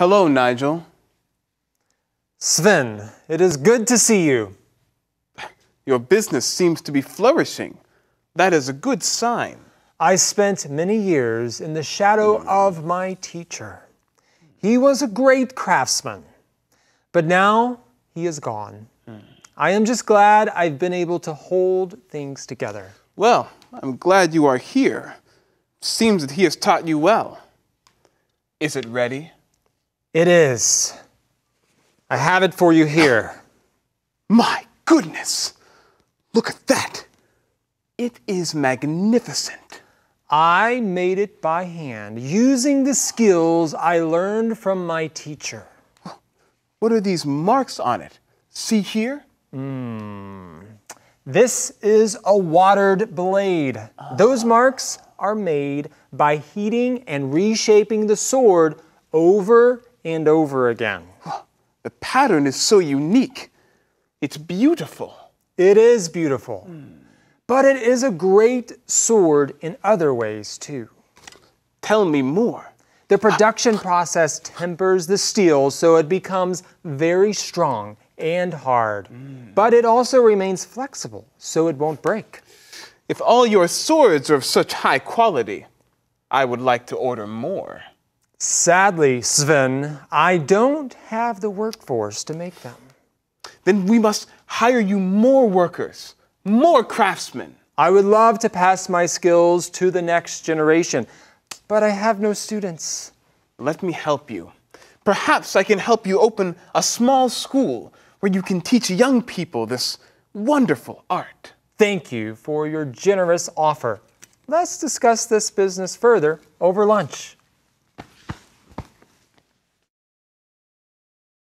Hello, Nigel. Sven, it is good to see you. Your business seems to be flourishing. That is a good sign. I spent many years in the shadow hmm. of my teacher. He was a great craftsman, but now he is gone. Hmm. I am just glad I've been able to hold things together. Well, I'm glad you are here. Seems that he has taught you well. Is it ready? It is. I have it for you here. My goodness! Look at that! It is magnificent. I made it by hand using the skills I learned from my teacher. What are these marks on it? See here? Mm. This is a watered blade. Uh. Those marks are made by heating and reshaping the sword over and over again. The pattern is so unique. It's beautiful. It is beautiful. Mm. But it is a great sword in other ways, too. Tell me more. The production process tempers the steel so it becomes very strong and hard. Mm. But it also remains flexible so it won't break. If all your swords are of such high quality, I would like to order more. Sadly, Sven, I don't have the workforce to make them. Then we must hire you more workers, more craftsmen. I would love to pass my skills to the next generation, but I have no students. Let me help you. Perhaps I can help you open a small school where you can teach young people this wonderful art. Thank you for your generous offer. Let's discuss this business further over lunch.